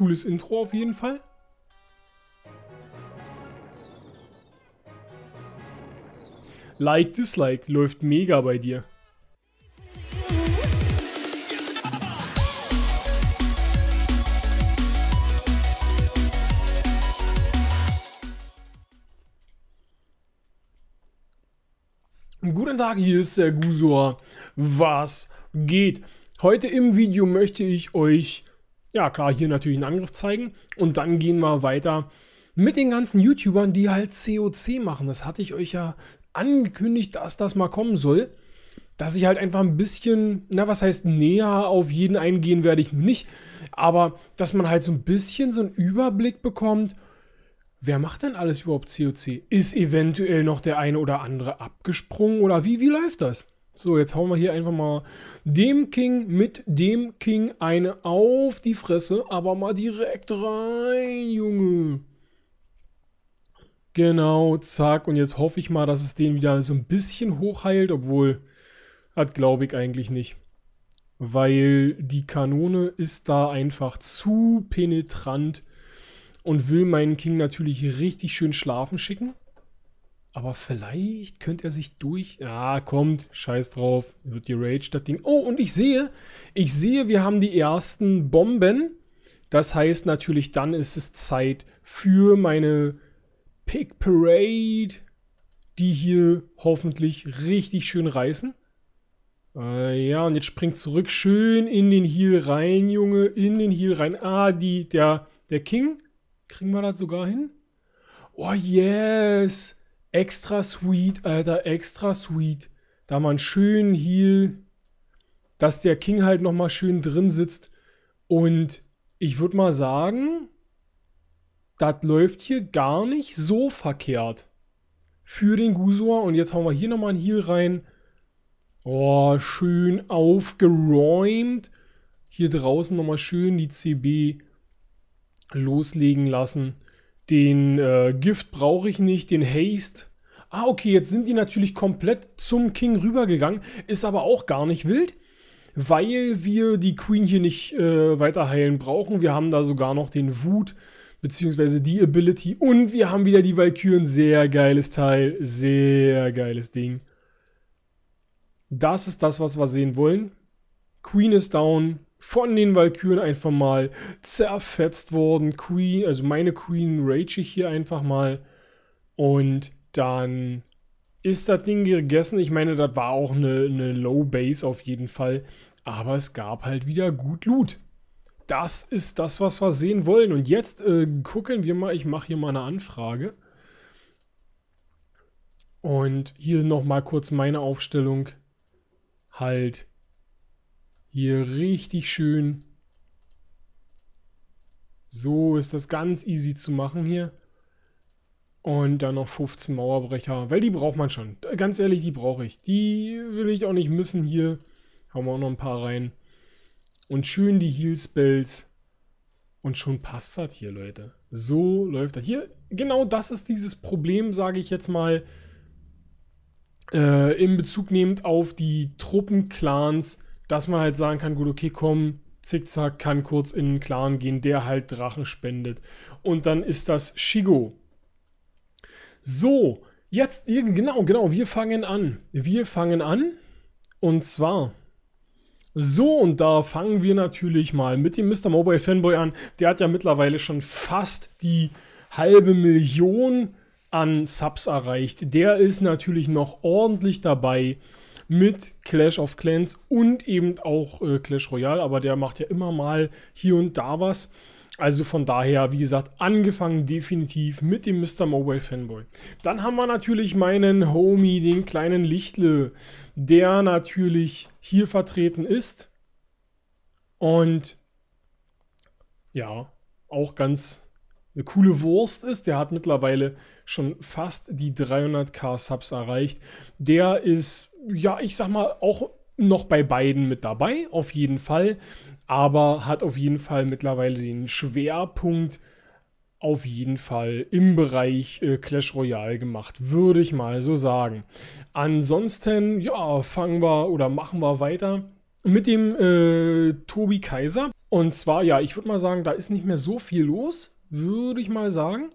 Cooles Intro auf jeden Fall. Like, Dislike läuft mega bei dir. Guten Tag, hier ist der Gusor. Was geht? Heute im Video möchte ich euch ja klar, hier natürlich einen Angriff zeigen. Und dann gehen wir weiter mit den ganzen YouTubern, die halt COC machen. Das hatte ich euch ja angekündigt, dass das mal kommen soll. Dass ich halt einfach ein bisschen, na was heißt näher auf jeden eingehen werde ich nicht. Aber dass man halt so ein bisschen so einen Überblick bekommt, wer macht denn alles überhaupt COC? Ist eventuell noch der eine oder andere abgesprungen oder wie, wie läuft das? So, jetzt hauen wir hier einfach mal dem King mit dem King eine auf die Fresse, aber mal direkt rein, Junge. Genau, zack. Und jetzt hoffe ich mal, dass es den wieder so ein bisschen hochheilt, obwohl, hat glaube ich eigentlich nicht. Weil die Kanone ist da einfach zu penetrant und will meinen King natürlich richtig schön schlafen schicken. Aber vielleicht könnte er sich durch... Ah, kommt, scheiß drauf. Wird die Rage das Ding... Oh, und ich sehe, ich sehe, wir haben die ersten Bomben. Das heißt natürlich, dann ist es Zeit für meine Pick Parade, die hier hoffentlich richtig schön reißen. Äh, ja, und jetzt springt zurück schön in den Heal rein, Junge, in den Heal rein. Ah, die, der, der King, kriegen wir das sogar hin? Oh, yes! Extra sweet, Alter, extra sweet. Da man schön Heal, dass der King halt nochmal schön drin sitzt. Und ich würde mal sagen, das läuft hier gar nicht so verkehrt. Für den Gusua. Und jetzt hauen wir hier nochmal einen Heal rein. Oh, schön aufgeräumt. Hier draußen nochmal schön die CB loslegen lassen. Den äh, Gift brauche ich nicht, den Haste. Ah, okay, jetzt sind die natürlich komplett zum King rübergegangen. Ist aber auch gar nicht wild, weil wir die Queen hier nicht äh, weiter heilen brauchen. Wir haben da sogar noch den Wut, beziehungsweise die Ability. Und wir haben wieder die Valkyren. Sehr geiles Teil, sehr geiles Ding. Das ist das, was wir sehen wollen. Queen ist down, von den Valkyren einfach mal zerfetzt worden. Queen, also meine Queen rage ich hier einfach mal. Und dann ist das Ding gegessen. Ich meine, das war auch eine, eine Low Base auf jeden Fall. Aber es gab halt wieder gut Loot. Das ist das, was wir sehen wollen. Und jetzt äh, gucken wir mal. Ich mache hier mal eine Anfrage. Und hier nochmal kurz meine Aufstellung. Halt hier richtig schön. So ist das ganz easy zu machen hier. Und dann noch 15 Mauerbrecher, weil die braucht man schon. Ganz ehrlich, die brauche ich. Die will ich auch nicht missen hier. Haben wir auch noch ein paar rein. Und schön die Heal-Spells. Und schon passt das hier, Leute. So läuft das. Hier, genau das ist dieses Problem, sage ich jetzt mal, äh, in Bezug nehmend auf die Truppenclans, dass man halt sagen kann, gut, okay, komm, Zickzack kann kurz in den Clan gehen, der halt Drachen spendet. Und dann ist das Shigo. So, jetzt, genau, genau, wir fangen an. Wir fangen an. Und zwar. So, und da fangen wir natürlich mal mit dem Mr. Mobile Fanboy an. Der hat ja mittlerweile schon fast die halbe Million an Subs erreicht. Der ist natürlich noch ordentlich dabei mit Clash of Clans und eben auch äh, Clash Royale, aber der macht ja immer mal hier und da was. Also von daher, wie gesagt, angefangen definitiv mit dem Mr. Mobile Fanboy. Dann haben wir natürlich meinen Homie, den kleinen Lichtle, der natürlich hier vertreten ist. Und ja, auch ganz eine coole Wurst ist. Der hat mittlerweile schon fast die 300k Subs erreicht. Der ist, ja, ich sag mal, auch noch bei beiden mit dabei, auf jeden Fall. Aber hat auf jeden Fall mittlerweile den Schwerpunkt auf jeden Fall im Bereich äh, Clash Royale gemacht, würde ich mal so sagen. Ansonsten, ja, fangen wir oder machen wir weiter mit dem äh, Tobi Kaiser. Und zwar, ja, ich würde mal sagen, da ist nicht mehr so viel los würde ich mal sagen.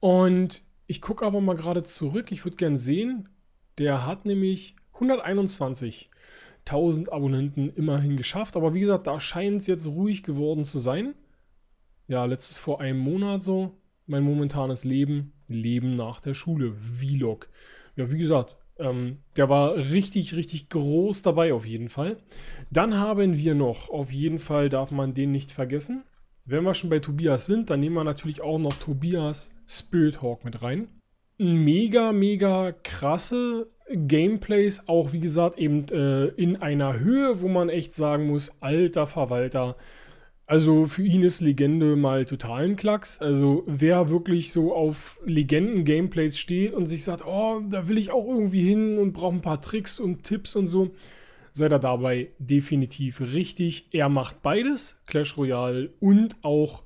Und ich gucke aber mal gerade zurück. Ich würde gern sehen, der hat nämlich 121.000 Abonnenten immerhin geschafft. Aber wie gesagt, da scheint es jetzt ruhig geworden zu sein. Ja, letztes vor einem Monat so. Mein momentanes Leben, Leben nach der Schule, Vlog. Ja, wie gesagt, ähm, der war richtig, richtig groß dabei auf jeden Fall. Dann haben wir noch, auf jeden Fall darf man den nicht vergessen, wenn wir schon bei Tobias sind, dann nehmen wir natürlich auch noch Tobias Spirit Hawk mit rein. Mega, mega krasse Gameplays, auch wie gesagt eben äh, in einer Höhe, wo man echt sagen muss, alter Verwalter. Also für ihn ist Legende mal totalen Klacks. Also wer wirklich so auf Legenden-Gameplays steht und sich sagt, oh, da will ich auch irgendwie hin und brauche ein paar Tricks und Tipps und so, seid ihr dabei definitiv richtig. Er macht beides, Clash Royale und auch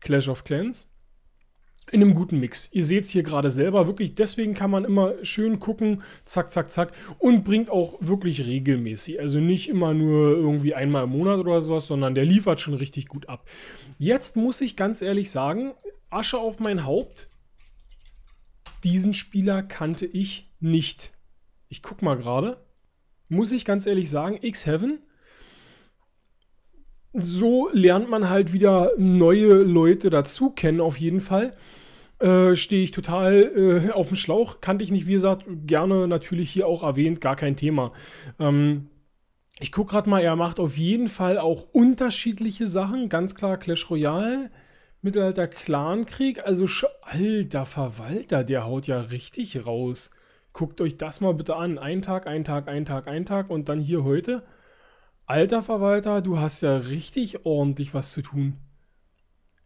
Clash of Clans. In einem guten Mix. Ihr seht es hier gerade selber. Wirklich, deswegen kann man immer schön gucken. Zack, zack, zack. Und bringt auch wirklich regelmäßig. Also nicht immer nur irgendwie einmal im Monat oder sowas, sondern der liefert schon richtig gut ab. Jetzt muss ich ganz ehrlich sagen, Asche auf mein Haupt. Diesen Spieler kannte ich nicht. Ich guck mal gerade muss ich ganz ehrlich sagen, X-Heaven. So lernt man halt wieder neue Leute dazu kennen, auf jeden Fall. Äh, Stehe ich total äh, auf dem Schlauch, kannte ich nicht, wie gesagt, gerne natürlich hier auch erwähnt, gar kein Thema. Ähm, ich gucke gerade mal, er macht auf jeden Fall auch unterschiedliche Sachen, ganz klar Clash Royale. Mittelalter Clankrieg, also alter Verwalter, der haut ja richtig raus guckt euch das mal bitte an. Ein Tag, ein Tag, ein Tag, ein Tag und dann hier heute. Alter Verwalter, du hast ja richtig ordentlich was zu tun.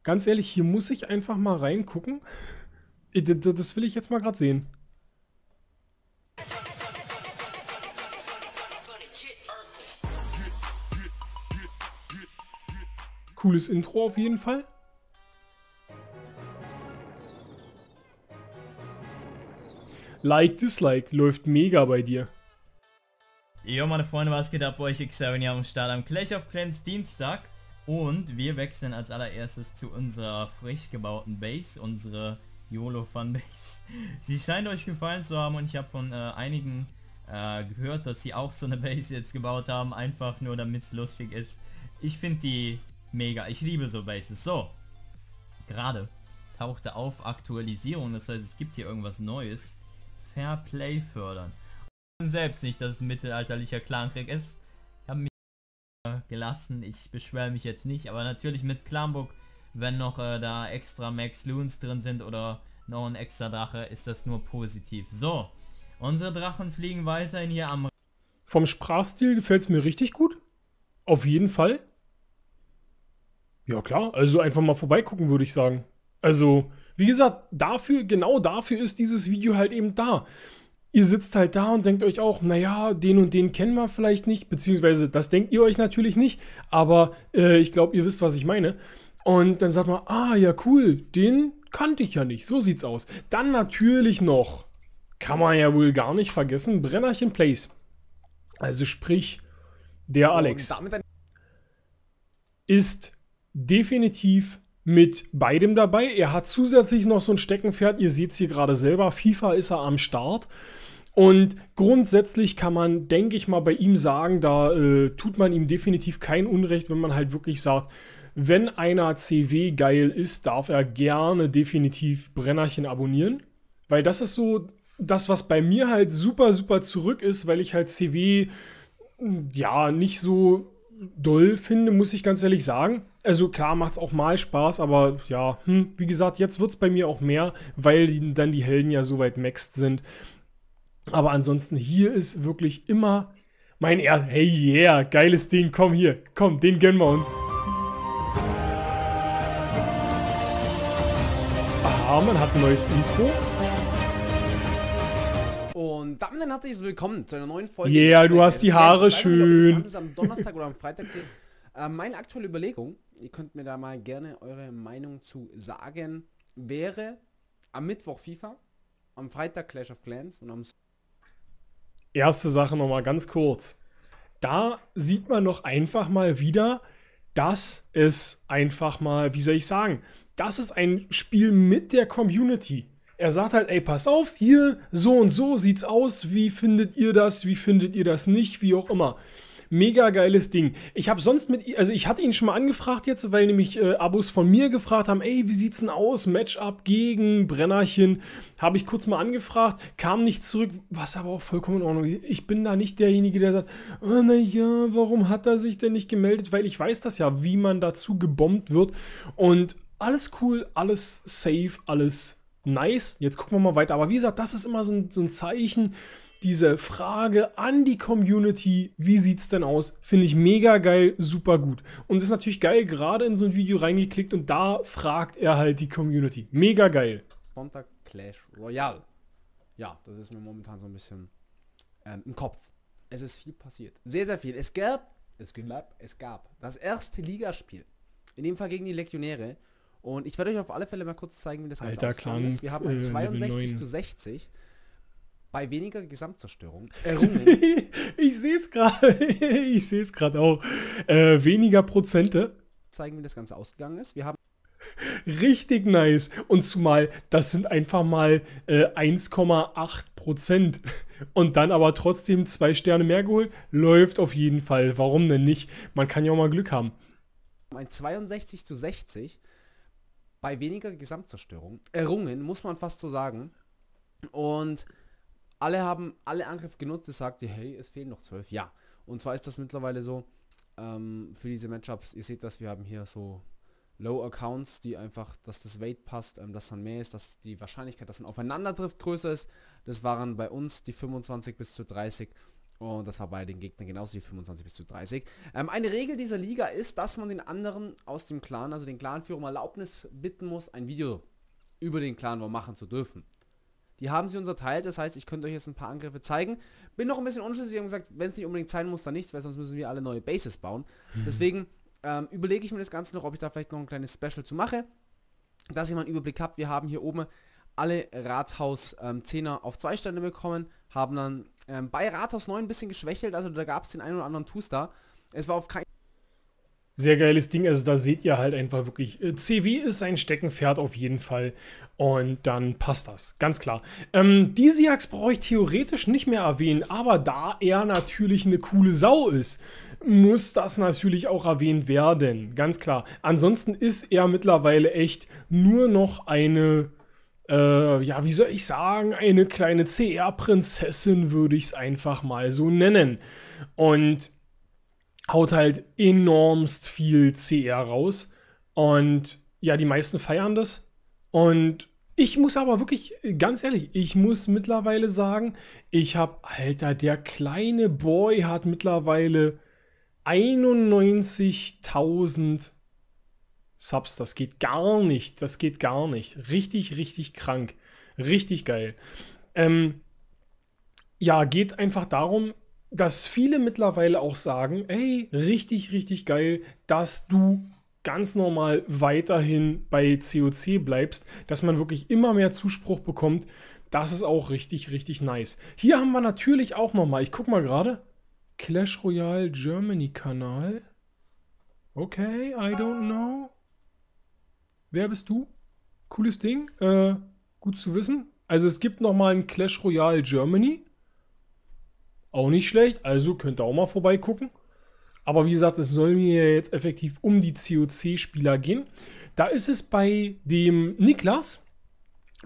Ganz ehrlich, hier muss ich einfach mal reingucken. Äh, das will ich jetzt mal gerade sehen. Cooles Intro auf jeden Fall. Like-Dislike läuft mega bei dir. Jo meine Freunde, was geht ab? Bei euch Xavier hier am Start am Clash of Clans Dienstag. Und wir wechseln als allererstes zu unserer frisch gebauten Base, unsere YOLO Funbase. Sie scheint euch gefallen zu haben und ich habe von äh, einigen äh, gehört, dass sie auch so eine Base jetzt gebaut haben, einfach nur damit es lustig ist. Ich finde die mega, ich liebe so Bases. So, gerade tauchte auf Aktualisierung, das heißt es gibt hier irgendwas Neues. Fair Play fördern. Und selbst nicht, dass es ein mittelalterlicher Clankrieg ist. Ich habe mich gelassen, ich beschwere mich jetzt nicht, aber natürlich mit Clanbook, wenn noch äh, da extra Max Loons drin sind oder noch ein extra Drache, ist das nur positiv. So, unsere Drachen fliegen weiterhin hier am... Vom Sprachstil gefällt es mir richtig gut. Auf jeden Fall. Ja klar, also einfach mal vorbeigucken, würde ich sagen. Also, wie gesagt, dafür, genau dafür ist dieses Video halt eben da. Ihr sitzt halt da und denkt euch auch, naja, den und den kennen wir vielleicht nicht, beziehungsweise das denkt ihr euch natürlich nicht, aber äh, ich glaube, ihr wisst, was ich meine. Und dann sagt man, ah ja, cool, den kannte ich ja nicht, so sieht's aus. Dann natürlich noch, kann man ja wohl gar nicht vergessen, Brennerchen Plays. Also sprich, der Alex ist definitiv mit beidem dabei. Er hat zusätzlich noch so ein Steckenpferd. Ihr seht es hier gerade selber. FIFA ist er am Start. Und grundsätzlich kann man, denke ich mal, bei ihm sagen, da äh, tut man ihm definitiv kein Unrecht, wenn man halt wirklich sagt, wenn einer CW geil ist, darf er gerne definitiv Brennerchen abonnieren. Weil das ist so das, was bei mir halt super, super zurück ist, weil ich halt CW ja nicht so doll finde, muss ich ganz ehrlich sagen. Also klar macht es auch mal Spaß, aber ja, hm, wie gesagt, jetzt wird es bei mir auch mehr, weil die, dann die Helden ja so weit maxed sind. Aber ansonsten, hier ist wirklich immer mein Er. Hey yeah, geiles Ding, komm hier, komm, den gönnen wir uns. Aha, man hat ein neues Intro. Und damit dann herzlich willkommen zu einer neuen Folge. Yeah, du hast die äh, Haare schön. Nicht, am Donnerstag oder am Freitag sehen. Äh, meine aktuelle Überlegung Ihr könnt mir da mal gerne eure Meinung zu sagen. Wäre am Mittwoch FIFA, am Freitag Clash of Clans und am... Erste Sache nochmal ganz kurz. Da sieht man noch einfach mal wieder, dass es einfach mal, wie soll ich sagen, das ist ein Spiel mit der Community. Er sagt halt, ey, pass auf, hier, so und so sieht's aus, wie findet ihr das, wie findet ihr das nicht, wie auch immer. Mega geiles Ding. Ich habe sonst mit, also ich hatte ihn schon mal angefragt jetzt, weil nämlich äh, Abos von mir gefragt haben, ey, wie sieht's denn aus? Matchup gegen Brennerchen. Habe ich kurz mal angefragt, kam nicht zurück, was aber auch vollkommen in Ordnung ist. Ich bin da nicht derjenige, der sagt, oh, naja, warum hat er sich denn nicht gemeldet? Weil ich weiß das ja, wie man dazu gebombt wird. Und alles cool, alles safe, alles nice. Jetzt gucken wir mal weiter. Aber wie gesagt, das ist immer so ein, so ein Zeichen diese Frage an die Community, wie sieht's denn aus, finde ich mega geil, super gut. Und ist natürlich geil, gerade in so ein Video reingeklickt und da fragt er halt die Community. Mega geil. Sonntag Clash Royale. Ja, das ist mir momentan so ein bisschen ähm, im Kopf. Es ist viel passiert. Sehr, sehr viel. Es gab, es gab, es gab das erste Ligaspiel. In dem Fall gegen die Legionäre. Und ich werde euch auf alle Fälle mal kurz zeigen, wie das Ganze Alter, Klang, ist. Wir haben äh, 62 zu 60 bei weniger Gesamtzerstörung errungen. ich sehe es gerade. ich sehe es gerade auch. Äh, weniger Prozente. Zeigen, wie das Ganze ausgegangen ist. Wir haben Richtig nice. Und zumal, das sind einfach mal äh, 1,8 Prozent. Und dann aber trotzdem zwei Sterne mehr geholt. Läuft auf jeden Fall. Warum denn nicht? Man kann ja auch mal Glück haben. Ein 62 zu 60 bei weniger Gesamtzerstörung errungen, muss man fast so sagen. Und alle haben alle Angriff genutzt, es sagte, hey, es fehlen noch zwölf. Ja. Und zwar ist das mittlerweile so, ähm, für diese Matchups, ihr seht das, wir haben hier so Low-Accounts, die einfach, dass das Weight passt, ähm, dass dann mehr ist, dass die Wahrscheinlichkeit, dass man aufeinander trifft, größer ist. Das waren bei uns die 25 bis zu 30 und das war bei den Gegnern genauso die 25 bis zu 30. Ähm, eine Regel dieser Liga ist, dass man den anderen aus dem Clan, also den Clanführer um Erlaubnis bitten muss, ein Video über den Clan machen zu dürfen. Die haben sie uns erteilt, das heißt, ich könnte euch jetzt ein paar Angriffe zeigen. Bin noch ein bisschen unschlüssig, haben gesagt, wenn es nicht unbedingt sein muss, dann nichts, weil sonst müssen wir alle neue Bases bauen. Mhm. Deswegen ähm, überlege ich mir das Ganze noch, ob ich da vielleicht noch ein kleines Special zu mache, dass ihr mal einen Überblick habt. Wir haben hier oben alle Rathaus 10er ähm, auf zwei Stände bekommen, haben dann ähm, bei Rathaus 9 ein bisschen geschwächelt, also da gab es den einen oder anderen Tooster. Es war auf keinen sehr geiles Ding. Also da seht ihr halt einfach wirklich, äh, CW ist sein Steckenpferd auf jeden Fall. Und dann passt das, ganz klar. Ähm, Diziax brauche ich theoretisch nicht mehr erwähnen, aber da er natürlich eine coole Sau ist, muss das natürlich auch erwähnt werden, ganz klar. Ansonsten ist er mittlerweile echt nur noch eine, äh, ja, wie soll ich sagen, eine kleine CR-Prinzessin würde ich es einfach mal so nennen. Und haut halt enormst viel CR raus. Und ja, die meisten feiern das. Und ich muss aber wirklich, ganz ehrlich, ich muss mittlerweile sagen, ich habe, Alter, der kleine Boy hat mittlerweile 91.000 Subs. Das geht gar nicht. Das geht gar nicht. Richtig, richtig krank. Richtig geil. Ähm, ja, geht einfach darum, dass viele mittlerweile auch sagen, ey, richtig, richtig geil, dass du ganz normal weiterhin bei COC bleibst, dass man wirklich immer mehr Zuspruch bekommt. Das ist auch richtig, richtig nice. Hier haben wir natürlich auch nochmal, ich guck mal gerade, Clash Royale Germany Kanal. Okay, I don't know. Wer bist du? Cooles Ding, äh, gut zu wissen. Also es gibt nochmal ein Clash Royale Germany auch nicht schlecht. Also könnt ihr auch mal vorbeigucken. Aber wie gesagt, es soll mir jetzt effektiv um die COC-Spieler gehen. Da ist es bei dem Niklas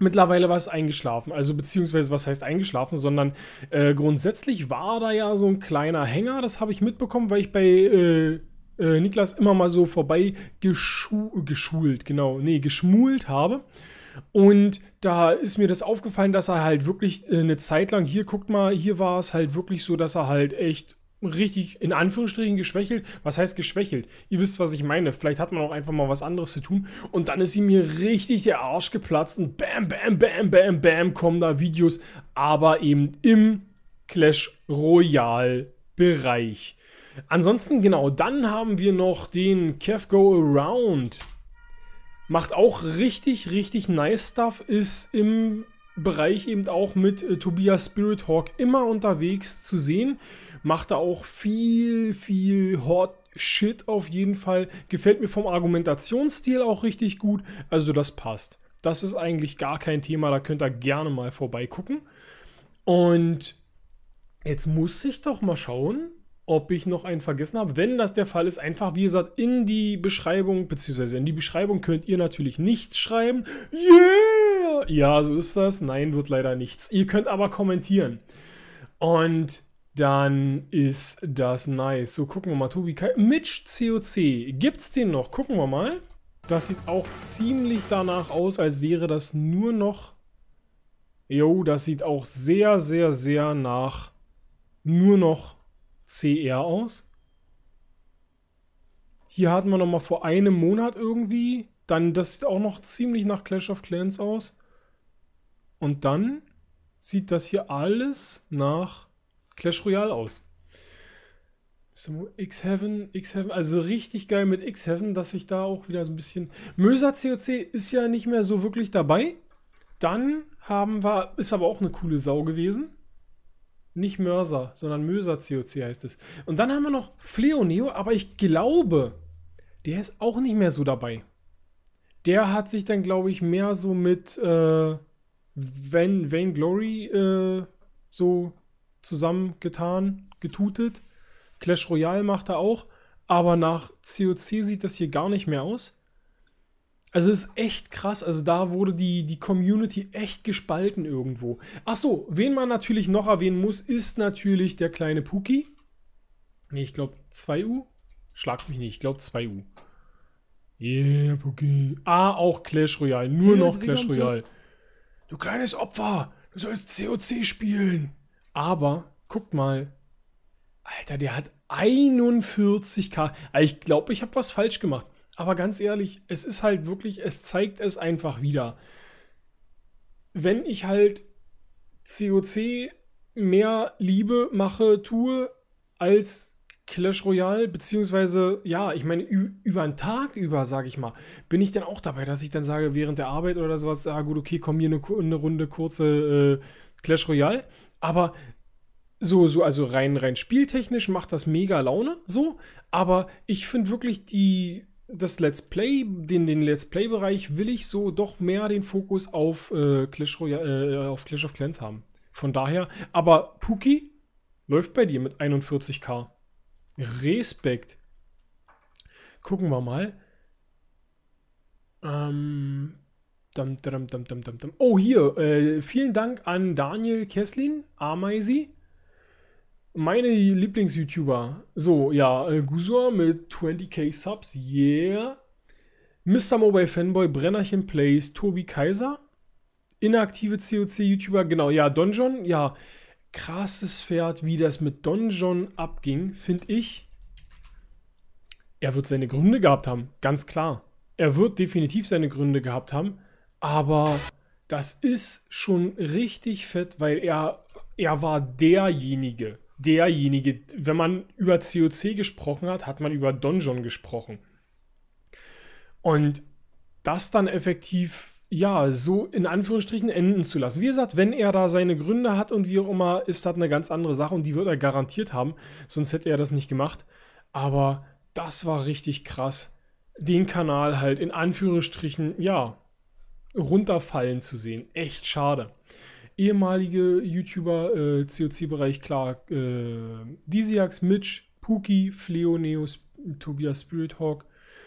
mittlerweile was eingeschlafen. Also beziehungsweise was heißt eingeschlafen, sondern äh, grundsätzlich war da ja so ein kleiner Hänger. Das habe ich mitbekommen, weil ich bei äh, äh, Niklas immer mal so vorbei geschu geschult, genau, nee, geschmult habe. Und da ist mir das aufgefallen, dass er halt wirklich äh, eine Zeit lang, hier guckt mal, hier war es halt wirklich so, dass er halt echt richtig in Anführungsstrichen geschwächelt. Was heißt geschwächelt? Ihr wisst, was ich meine. Vielleicht hat man auch einfach mal was anderes zu tun. Und dann ist ihm hier richtig der Arsch geplatzt und bam, bam, bam, bam, bam kommen da Videos, aber eben im Clash Royale Bereich. Ansonsten genau, dann haben wir noch den Kev Go Around Macht auch richtig, richtig nice Stuff, ist im Bereich eben auch mit äh, Tobias Spirit Hawk immer unterwegs zu sehen. Macht da auch viel, viel Hot Shit auf jeden Fall. Gefällt mir vom Argumentationsstil auch richtig gut. Also das passt. Das ist eigentlich gar kein Thema, da könnt ihr gerne mal vorbeigucken. Und jetzt muss ich doch mal schauen, ob ich noch einen vergessen habe. Wenn das der Fall ist, einfach wie gesagt in die Beschreibung, beziehungsweise in die Beschreibung könnt ihr natürlich nichts schreiben. Yeah! Ja, so ist das. Nein, wird leider nichts. Ihr könnt aber kommentieren. Und dann ist das nice. So, gucken wir mal. Tobi Kai Mitch COC. es den noch? Gucken wir mal. Das sieht auch ziemlich danach aus, als wäre das nur noch... Jo, das sieht auch sehr, sehr, sehr nach... Nur noch CR aus. Hier hatten wir noch mal vor einem Monat irgendwie. Dann, das sieht auch noch ziemlich nach Clash of Clans aus. Und dann sieht das hier alles nach Clash Royale aus. So, X-Heaven, X-Heaven, also richtig geil mit X-Heaven, dass ich da auch wieder so ein bisschen... Möser COC ist ja nicht mehr so wirklich dabei. Dann haben wir, ist aber auch eine coole Sau gewesen. Nicht Mörser, sondern Möser COC heißt es. Und dann haben wir noch Fleoneo, aber ich glaube, der ist auch nicht mehr so dabei. Der hat sich dann, glaube ich, mehr so mit äh, Van, Van äh, so zusammengetan, getutet. Clash Royale macht er auch, aber nach COC sieht das hier gar nicht mehr aus. Also ist echt krass. Also da wurde die, die Community echt gespalten irgendwo. Achso, wen man natürlich noch erwähnen muss, ist natürlich der kleine Puki. Nee, ich glaube 2 U. Schlag mich nicht, ich glaube 2 U. Yeah, Puki. Ah, auch Clash Royale. Nur hey, noch Clash Royale. Du kleines Opfer, du sollst COC spielen. Aber, guck mal. Alter, der hat 41k. Ah, ich glaube, ich habe was falsch gemacht. Aber ganz ehrlich, es ist halt wirklich, es zeigt es einfach wieder. Wenn ich halt COC mehr Liebe mache, tue, als Clash Royale, beziehungsweise, ja, ich meine, über einen Tag über, sage ich mal, bin ich dann auch dabei, dass ich dann sage, während der Arbeit oder sowas, ah gut, okay, komm hier eine, eine Runde kurze äh, Clash Royale. Aber so, so, also rein, rein spieltechnisch macht das mega Laune, so. Aber ich finde wirklich die das Let's Play, den, den Let's Play-Bereich will ich so doch mehr den Fokus auf, äh, Clash, Royale, äh, auf Clash of Clans haben. Von daher, aber Puki läuft bei dir mit 41k. Respekt. Gucken wir mal. Ähm, dum, dum, dum, oh, hier. Äh, vielen Dank an Daniel Kesslin, Ameisi. Meine Lieblings-YouTuber. So, ja, äh, Gusor mit 20k Subs, yeah. Mr. Mobile Fanboy, Brennerchen Plays, Tobi Kaiser. Inaktive COC-YouTuber, genau, ja, Donjon, ja. Krasses Pferd, wie das mit Donjon abging, finde ich. Er wird seine Gründe gehabt haben, ganz klar. Er wird definitiv seine Gründe gehabt haben, aber das ist schon richtig fett, weil er, er war derjenige, derjenige, wenn man über COC gesprochen hat, hat man über Donjon gesprochen. Und das dann effektiv, ja, so in Anführungsstrichen enden zu lassen. Wie gesagt, wenn er da seine Gründe hat und wie auch immer, ist das eine ganz andere Sache und die wird er garantiert haben, sonst hätte er das nicht gemacht. Aber das war richtig krass, den Kanal halt in Anführungsstrichen, ja, runterfallen zu sehen. Echt schade ehemalige YouTuber, äh, COC-Bereich, klar, äh, Disiax, Mitch, Puki, Fleo, Neos, Tobias Spirit Hawk,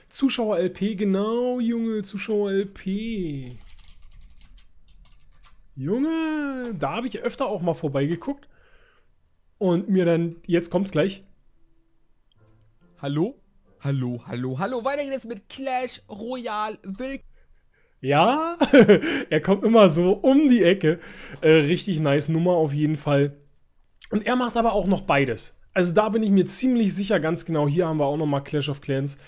Zuschauer LP, genau, Junge, Zuschauer LP. Junge, da habe ich öfter auch mal vorbeigeguckt und mir dann, jetzt kommt's gleich. Hallo? Hallo, hallo, hallo, weiter geht's mit Clash Royale. Willkommen. Ja, er kommt immer so um die Ecke. Äh, richtig nice Nummer auf jeden Fall. Und er macht aber auch noch beides. Also da bin ich mir ziemlich sicher, ganz genau. Hier haben wir auch nochmal Clash of Clans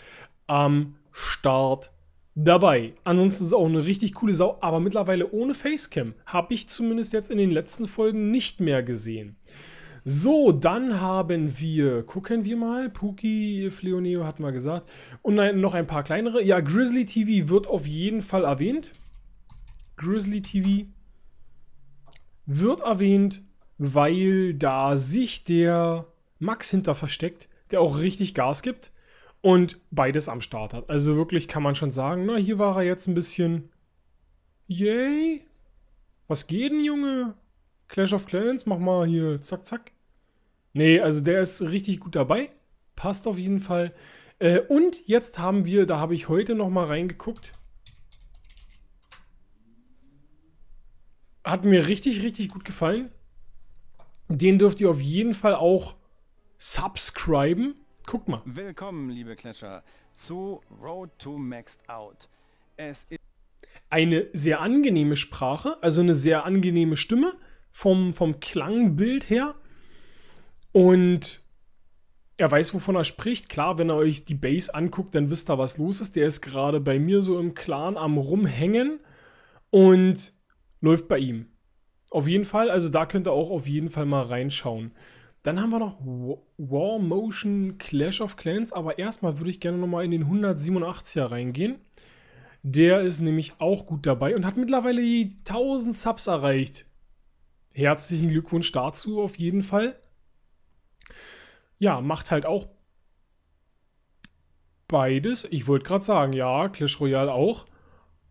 am Start dabei. Ansonsten ist es auch eine richtig coole Sau, aber mittlerweile ohne Facecam. Habe ich zumindest jetzt in den letzten Folgen nicht mehr gesehen. So, dann haben wir, gucken wir mal, Puki, Fleoneo hat mal gesagt. Und nein, noch ein paar kleinere. Ja, Grizzly TV wird auf jeden Fall erwähnt. Grizzly TV wird erwähnt, weil da sich der Max hinter versteckt, der auch richtig Gas gibt und beides am Start hat. Also wirklich kann man schon sagen, na, hier war er jetzt ein bisschen. Yay! Was geht denn, Junge? Clash of Clans, mach mal hier, zack, zack. Nee, also der ist richtig gut dabei. Passt auf jeden Fall. Äh, und jetzt haben wir, da habe ich heute noch mal reingeguckt. Hat mir richtig, richtig gut gefallen. Den dürft ihr auf jeden Fall auch subscriben. Guckt mal. Willkommen, liebe Klatscher, zu Road to Maxed Out. Es ist eine sehr angenehme Sprache, also eine sehr angenehme Stimme vom, vom Klangbild her. Und er weiß, wovon er spricht. Klar, wenn er euch die Base anguckt, dann wisst ihr, was los ist. Der ist gerade bei mir so im Clan am Rumhängen und läuft bei ihm. Auf jeden Fall, also da könnt ihr auch auf jeden Fall mal reinschauen. Dann haben wir noch War Motion Clash of Clans, aber erstmal würde ich gerne nochmal in den 187er reingehen. Der ist nämlich auch gut dabei und hat mittlerweile 1000 Subs erreicht. Herzlichen Glückwunsch dazu auf jeden Fall ja, macht halt auch beides. Ich wollte gerade sagen, ja, Clash Royale auch.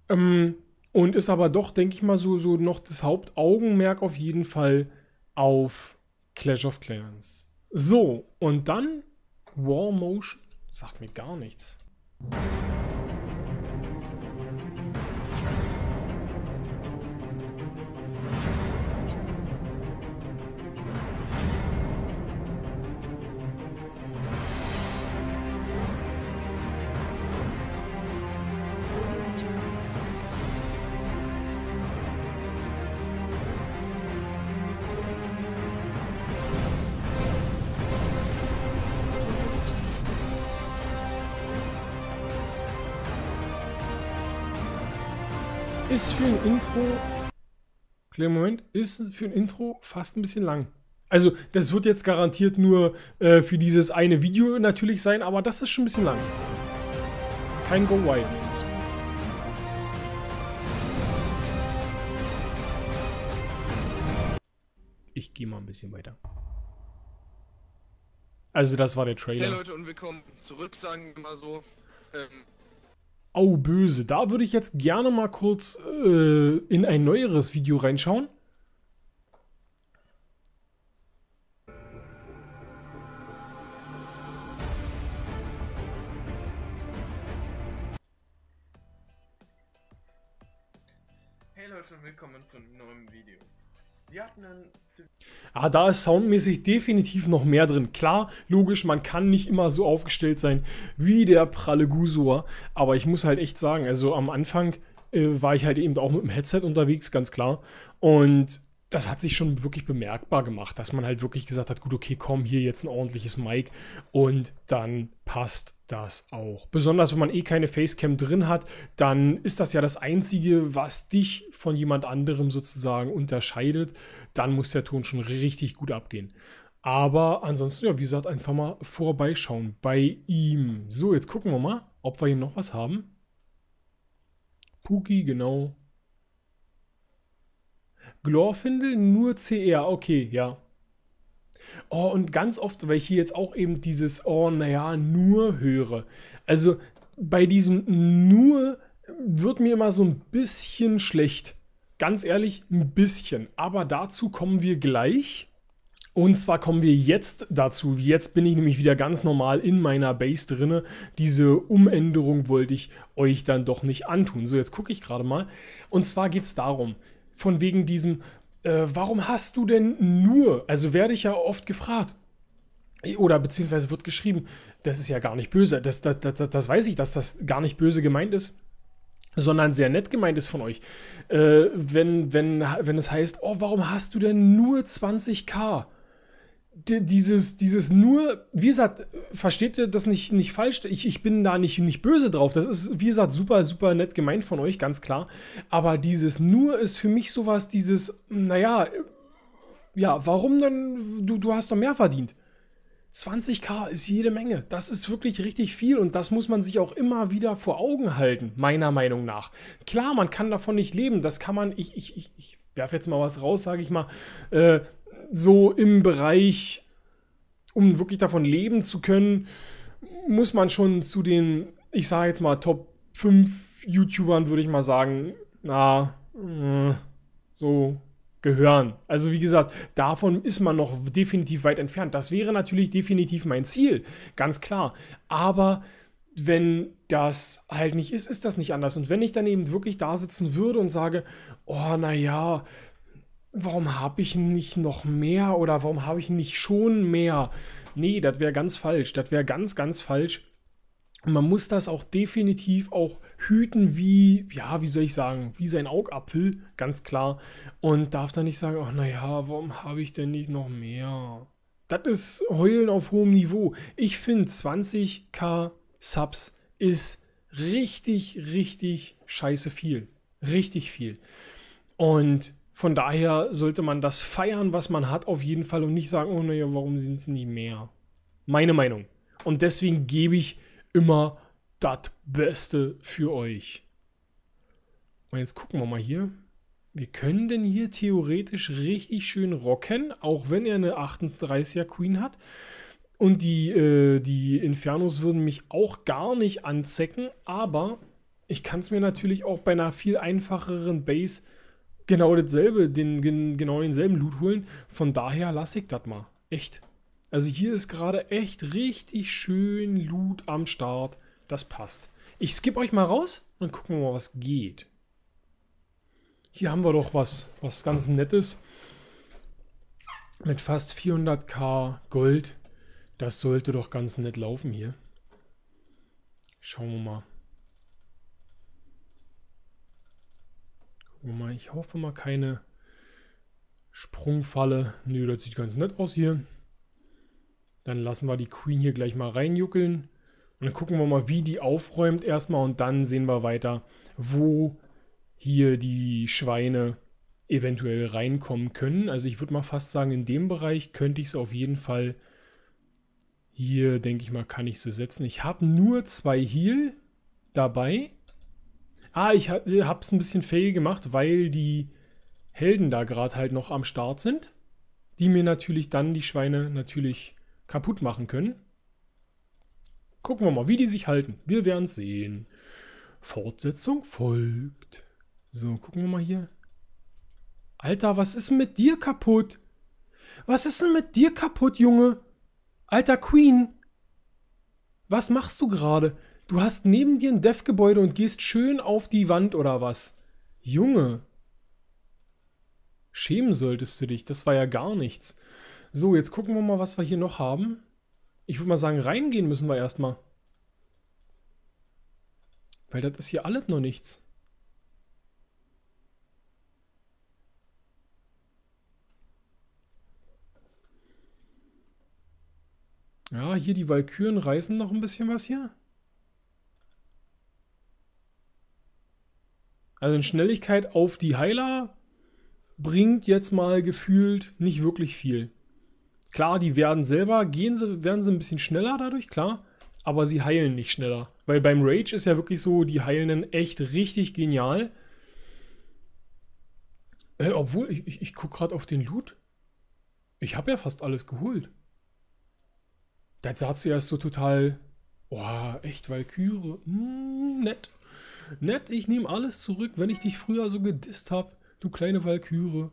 Ähm, und ist aber doch, denke ich mal, so, so noch das Hauptaugenmerk auf jeden Fall auf Clash of Clans. So, und dann War Motion. Sagt mir gar nichts. Ist für ein Intro. Kleiner Moment. Ist für ein Intro fast ein bisschen lang. Also, das wird jetzt garantiert nur äh, für dieses eine Video natürlich sein, aber das ist schon ein bisschen lang. Kein Go Wide. Ich gehe mal ein bisschen weiter. Also das war der Trailer. Hey Leute und willkommen zurück, sagen wir mal so. Ähm, Au böse, da würde ich jetzt gerne mal kurz äh, in ein neueres Video reinschauen. Hey Leute und willkommen zu einem neuen Video. Wir hatten einen Ah, da ist soundmäßig definitiv noch mehr drin. Klar, logisch, man kann nicht immer so aufgestellt sein wie der pralle Gusor, aber ich muss halt echt sagen, also am Anfang äh, war ich halt eben auch mit dem Headset unterwegs, ganz klar. Und das hat sich schon wirklich bemerkbar gemacht, dass man halt wirklich gesagt hat, gut, okay, komm, hier jetzt ein ordentliches Mic und dann passt das auch. Besonders wenn man eh keine Facecam drin hat, dann ist das ja das Einzige, was dich von jemand anderem sozusagen unterscheidet. Dann muss der Ton schon richtig gut abgehen. Aber ansonsten, ja, wie gesagt, einfach mal vorbeischauen bei ihm. So, jetzt gucken wir mal, ob wir hier noch was haben. Puki, genau. Glorfindel nur CR, okay, ja. Oh, und ganz oft, weil ich hier jetzt auch eben dieses, oh, naja, nur höre. Also bei diesem nur wird mir immer so ein bisschen schlecht. Ganz ehrlich, ein bisschen. Aber dazu kommen wir gleich. Und zwar kommen wir jetzt dazu. Jetzt bin ich nämlich wieder ganz normal in meiner Base drinne. Diese Umänderung wollte ich euch dann doch nicht antun. So, jetzt gucke ich gerade mal. Und zwar geht es darum, von wegen diesem, äh, warum hast du denn nur, also werde ich ja oft gefragt, oder beziehungsweise wird geschrieben, das ist ja gar nicht böse, das, das, das, das weiß ich, dass das gar nicht böse gemeint ist, sondern sehr nett gemeint ist von euch. Äh, wenn, wenn, wenn es heißt, oh, warum hast du denn nur 20k? dieses, dieses nur, wie gesagt, versteht ihr das nicht, nicht falsch? Ich, ich bin da nicht, nicht böse drauf. Das ist, wie gesagt, super, super nett gemeint von euch, ganz klar. Aber dieses nur ist für mich sowas, dieses, naja, ja, warum denn? Du, du hast doch mehr verdient. 20k ist jede Menge. Das ist wirklich richtig viel und das muss man sich auch immer wieder vor Augen halten, meiner Meinung nach. Klar, man kann davon nicht leben. Das kann man, ich, ich, ich, ich werfe jetzt mal was raus, sage ich mal. Äh, so im Bereich, um wirklich davon leben zu können, muss man schon zu den, ich sage jetzt mal, Top 5 YouTubern, würde ich mal sagen, na, mh, äh, so gehören. Also wie gesagt, davon ist man noch definitiv weit entfernt. Das wäre natürlich definitiv mein Ziel, ganz klar. Aber wenn das halt nicht ist, ist das nicht anders. Und wenn ich dann eben wirklich da sitzen würde und sage, oh, naja, warum habe ich nicht noch mehr oder warum habe ich nicht schon mehr? Nee, das wäre ganz falsch. Das wäre ganz, ganz falsch. man muss das auch definitiv auch hüten wie, ja, wie soll ich sagen, wie sein Augapfel, ganz klar. Und darf da nicht sagen, ach naja, warum habe ich denn nicht noch mehr? Das ist Heulen auf hohem Niveau. Ich finde 20k Subs ist richtig, richtig scheiße viel. Richtig viel. Und von daher sollte man das feiern, was man hat, auf jeden Fall und nicht sagen, oh naja, warum sind es nicht mehr? Meine Meinung. Und deswegen gebe ich immer das Beste für euch. Und jetzt gucken wir mal hier. Wir können denn hier theoretisch richtig schön rocken, auch wenn er eine 38er Queen hat. Und die, äh, die Infernos würden mich auch gar nicht anzecken, aber ich kann es mir natürlich auch bei einer viel einfacheren Base genau dasselbe, den, den, genau denselben Loot holen. Von daher lasse ich das mal. Echt. Also hier ist gerade echt richtig schön Loot am Start. Das passt. Ich skippe euch mal raus und gucken wir mal, was geht. Hier haben wir doch was, was ganz Nettes. Mit fast 400k Gold. Das sollte doch ganz nett laufen hier. Schauen wir mal. Gucken wir mal. Ich hoffe mal keine Sprungfalle. Nö, das sieht ganz nett aus hier. Dann lassen wir die Queen hier gleich mal reinjuckeln. Und dann gucken wir mal, wie die aufräumt erstmal. Und dann sehen wir weiter, wo hier die Schweine eventuell reinkommen können. Also ich würde mal fast sagen, in dem Bereich könnte ich es auf jeden Fall hier, denke ich mal, kann ich sie setzen. Ich habe nur zwei Heal dabei ah, ich hab's ein bisschen fail gemacht, weil die Helden da gerade halt noch am Start sind, die mir natürlich dann die Schweine natürlich kaputt machen können. Gucken wir mal, wie die sich halten. Wir werden sehen. Fortsetzung folgt. So, gucken wir mal hier. Alter, was ist denn mit dir kaputt? Was ist denn mit dir kaputt, Junge? Alter Queen, was machst du gerade? Du hast neben dir ein Dev-Gebäude und gehst schön auf die Wand oder was? Junge. Schämen solltest du dich. Das war ja gar nichts. So, jetzt gucken wir mal, was wir hier noch haben. Ich würde mal sagen, reingehen müssen wir erstmal. Weil das ist hier alles noch nichts. Ja, hier die Walküren reißen noch ein bisschen was hier. Also in Schnelligkeit auf die Heiler bringt jetzt mal gefühlt nicht wirklich viel. Klar, die werden selber, gehen sie, werden sie ein bisschen schneller dadurch, klar, aber sie heilen nicht schneller. Weil beim Rage ist ja wirklich so, die heilen dann echt richtig genial. Äh, obwohl, ich, ich, ich gucke gerade auf den Loot. Ich habe ja fast alles geholt. Das sah zuerst so total, boah, echt Valkyrie, mm, nett. Nett, ich nehme alles zurück, wenn ich dich früher so gedisst hab, du kleine Walküre.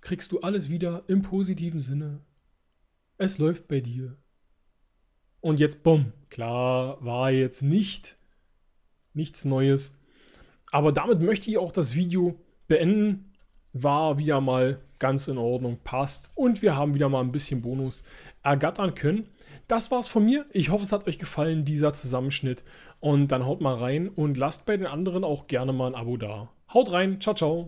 Kriegst du alles wieder im positiven Sinne. Es läuft bei dir. Und jetzt bumm. Klar, war jetzt nicht nichts Neues. Aber damit möchte ich auch das Video beenden. War wieder mal ganz in Ordnung, passt. Und wir haben wieder mal ein bisschen Bonus ergattern können. Das war's von mir. Ich hoffe, es hat euch gefallen, dieser Zusammenschnitt. Und dann haut mal rein und lasst bei den anderen auch gerne mal ein Abo da. Haut rein, ciao, ciao.